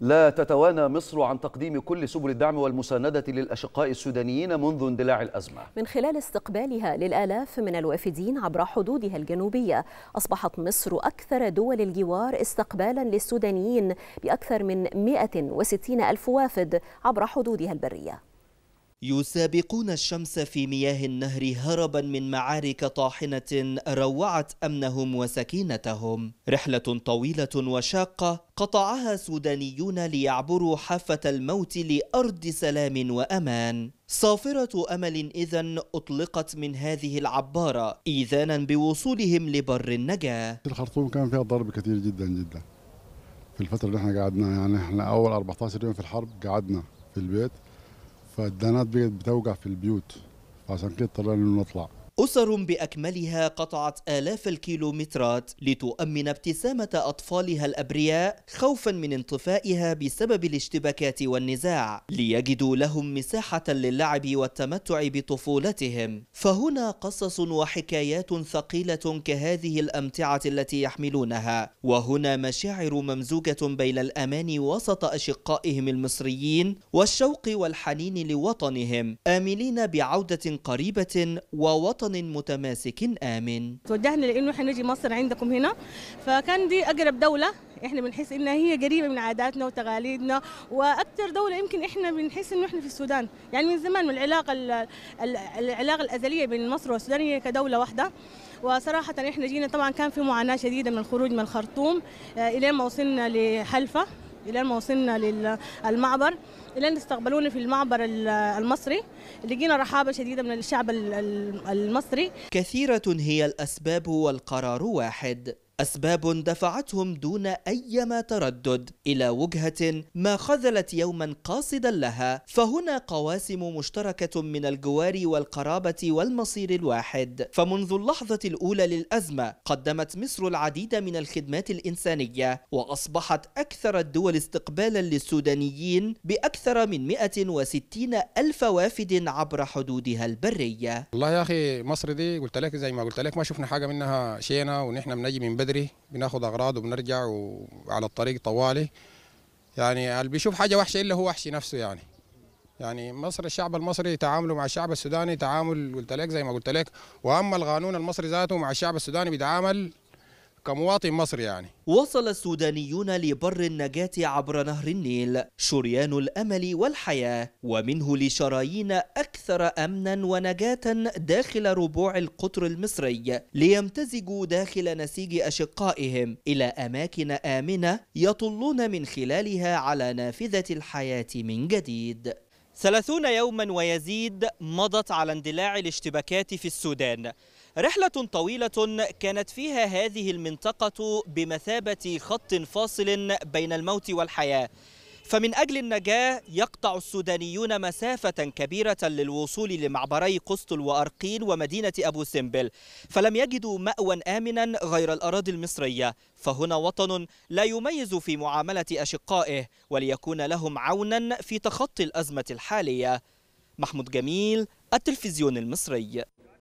لا تتوانى مصر عن تقديم كل سبل الدعم والمساندة للأشقاء السودانيين منذ اندلاع الأزمة من خلال استقبالها للآلاف من الوافدين عبر حدودها الجنوبية أصبحت مصر أكثر دول الجوار استقبالا للسودانيين بأكثر من 160 ألف وافد عبر حدودها البرية يسابقون الشمس في مياه النهر هربا من معارك طاحنة روعت أمنهم وسكينتهم رحلة طويلة وشاقة قطعها سودانيون ليعبروا حافة الموت لأرض سلام وأمان صافرة أمل إذا أطلقت من هذه العبارة إيذانا بوصولهم لبر النجاة الخرطوم كان فيها ضرب كثير جدا جدا في الفترة اللي احنا قعدنا يعني احنا أول 14 يوم في الحرب قعدنا في البيت فالدانات بقت بتوقع في البيوت فعشان كده اضطرينا نطلع أسر بأكملها قطعت آلاف الكيلومترات لتؤمن ابتسامة أطفالها الأبرياء خوفا من انطفائها بسبب الاشتباكات والنزاع ليجدوا لهم مساحة للعب والتمتع بطفولتهم فهنا قصص وحكايات ثقيلة كهذه الأمتعة التي يحملونها وهنا مشاعر ممزوجة بين الأمان وسط أشقائهم المصريين والشوق والحنين لوطنهم آملين بعودة قريبة ووطن وطن متماسك آمن توجهنا لأنه إحنا نجي مصر عندكم هنا فكان دي أقرب دولة إحنا بنحس إنها هي قريبة من عاداتنا وتقاليدنا وأكثر دولة يمكن إحنا بنحس إنه إحنا في السودان يعني من زمان من العلاقة العلاقة الأزلية بين مصر والسودان هي كدولة واحدة وصراحة إحنا جينا طبعا كان في معاناة شديدة من الخروج من الخرطوم آه، إلى ما وصلنا لحلفة الى ما وصلنا للمعبر الى ان استقبلونا في المعبر المصري لقينا رحابه شديده من الشعب المصري كثيره هي الاسباب والقرار واحد أسباب دفعتهم دون أيما تردد إلى وجهة ما خذلت يوما قاصدا لها فهنا قواسم مشتركة من الجوار والقرابة والمصير الواحد فمنذ اللحظة الأولى للأزمة قدمت مصر العديد من الخدمات الإنسانية وأصبحت أكثر الدول استقبالا للسودانيين بأكثر من 160 ألف وافد عبر حدودها البرية والله يا أخي مصر دي قلت لك زي ما قلت لك ما شفنا حاجة منها شينا ونحن بنجي من, من بدري بناخد اغراض وبنرجع وعلى الطريق طوالي يعني اللي بيشوف حاجه وحشه الا هو وحشي نفسه يعني يعني مصر الشعب المصري تعامله مع الشعب السوداني تعامل قلت لك زي ما قلت لك واما القانون المصري ذاته مع الشعب السوداني بيتعامل كمواطن مصري يعني وصل السودانيون لبر النجاة عبر نهر النيل شريان الأمل والحياة ومنه لشرايين أكثر أمنا ونجاة داخل ربوع القطر المصري ليمتزجوا داخل نسيج أشقائهم إلى أماكن آمنة يطلون من خلالها على نافذة الحياة من جديد ثلاثون يوما ويزيد مضت على اندلاع الاشتباكات في السودان رحلة طويلة كانت فيها هذه المنطقة بمثابة خط فاصل بين الموت والحياة فمن أجل النجاة يقطع السودانيون مسافة كبيرة للوصول لمعبري قسطل وأرقين ومدينة أبو سمبل فلم يجدوا مأوى آمنا غير الأراضي المصرية فهنا وطن لا يميز في معاملة أشقائه وليكون لهم عونا في تخطي الأزمة الحالية محمود جميل التلفزيون المصري